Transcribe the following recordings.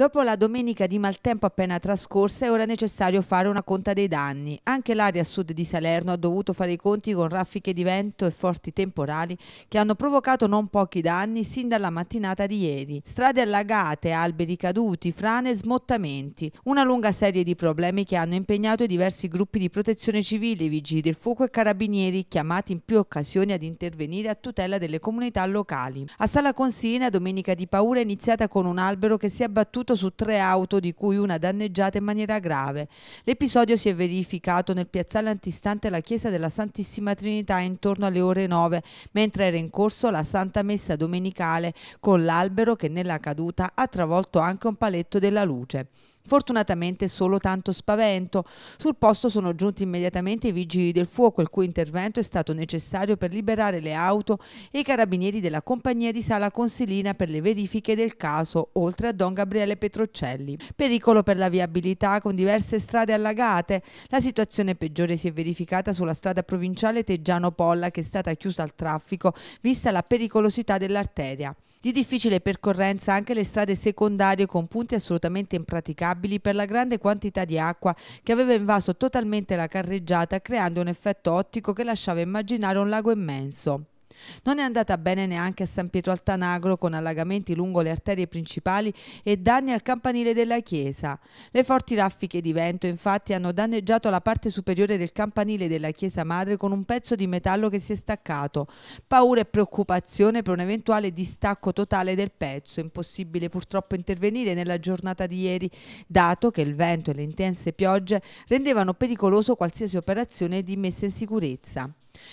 Dopo la domenica di maltempo appena trascorsa è ora necessario fare una conta dei danni. Anche l'area sud di Salerno ha dovuto fare i conti con raffiche di vento e forti temporali che hanno provocato non pochi danni sin dalla mattinata di ieri. Strade allagate, alberi caduti, frane e smottamenti. Una lunga serie di problemi che hanno impegnato diversi gruppi di protezione civile, vigili del fuoco e carabinieri chiamati in più occasioni ad intervenire a tutela delle comunità locali. A Sala Consilina domenica di paura è iniziata con un albero che si è abbattuto morto su tre auto di cui una danneggiata in maniera grave. L'episodio si è verificato nel piazzale antistante alla chiesa della Santissima Trinità intorno alle ore 9, mentre era in corso la Santa Messa domenicale con l'albero che nella caduta ha travolto anche un paletto della luce. Fortunatamente solo tanto spavento. Sul posto sono giunti immediatamente i vigili del fuoco, il cui intervento è stato necessario per liberare le auto e i carabinieri della compagnia di sala consilina per le verifiche del caso, oltre a Don Gabriele Petrocelli. Pericolo per la viabilità con diverse strade allagate. La situazione peggiore si è verificata sulla strada provinciale Teggiano Polla che è stata chiusa al traffico vista la pericolosità dell'arteria. Di difficile percorrenza anche le strade secondarie con punti assolutamente impraticabili per la grande quantità di acqua che aveva invaso totalmente la carreggiata creando un effetto ottico che lasciava immaginare un lago immenso. Non è andata bene neanche a San Pietro Altanagro con allagamenti lungo le arterie principali e danni al campanile della chiesa. Le forti raffiche di vento infatti hanno danneggiato la parte superiore del campanile della chiesa madre con un pezzo di metallo che si è staccato. Paura e preoccupazione per un eventuale distacco totale del pezzo, impossibile purtroppo intervenire nella giornata di ieri, dato che il vento e le intense piogge rendevano pericoloso qualsiasi operazione di messa in sicurezza.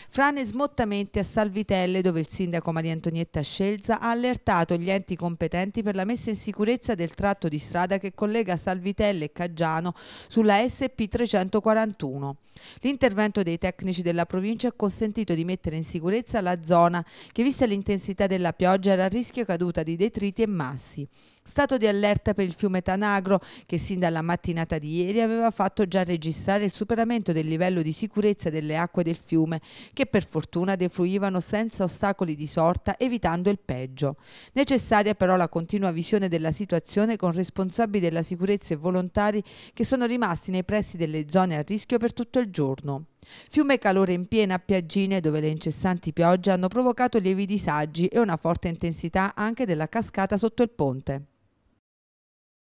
Frane smottamenti a Salvitelle dove il sindaco Maria Antonietta Scelza ha allertato gli enti competenti per la messa in sicurezza del tratto di strada che collega Salvitelle e Caggiano sulla SP341. L'intervento dei tecnici della provincia ha consentito di mettere in sicurezza la zona che vista l'intensità della pioggia era a rischio caduta di detriti e massi. Stato di allerta per il fiume Tanagro che sin dalla mattinata di ieri aveva fatto già registrare il superamento del livello di sicurezza delle acque del fiume che per fortuna defluivano senza ostacoli di sorta evitando il peggio. Necessaria però la continua visione della situazione con responsabili della sicurezza e volontari che sono rimasti nei pressi delle zone a rischio per tutto il giorno. Fiume calore in piena a Piaggine dove le incessanti piogge hanno provocato lievi disagi e una forte intensità anche della cascata sotto il ponte.